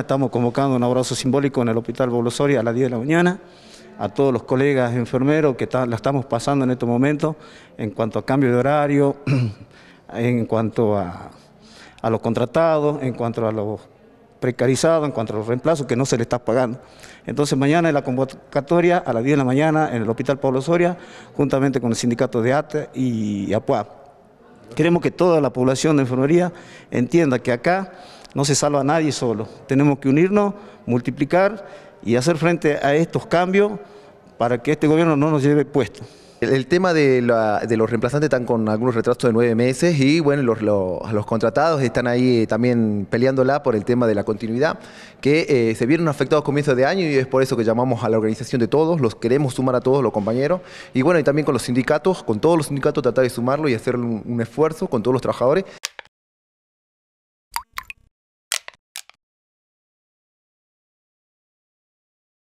Estamos convocando un abrazo simbólico en el Hospital Soria a las 10 de la mañana, a todos los colegas enfermeros que la estamos pasando en estos momentos, en cuanto a cambio de horario, en cuanto a, los contratados, en cuanto a los precarizados, en cuanto a los reemplazos que no se le está pagando. Entonces mañana es la convocatoria a las 10 de la mañana en el Hospital Pablo Soria, juntamente con el sindicato de ATE y APUA. Queremos que toda la población de enfermería entienda que acá no se salva a nadie solo. Tenemos que unirnos, multiplicar y hacer frente a estos cambios para que este gobierno no nos lleve puesto. El, tema de, los reemplazantes están con algunos retratos de nueve meses y bueno, los, contratados están ahí eh, también peleándola por el tema de la continuidad, que eh, se vieron afectados a comienzos de año y es por eso que llamamos a la organización de todos, los queremos sumar a todos los compañeros y bueno, y también con los sindicatos, con todos los sindicatos tratar de sumarlo y hacer un esfuerzo con todos los trabajadores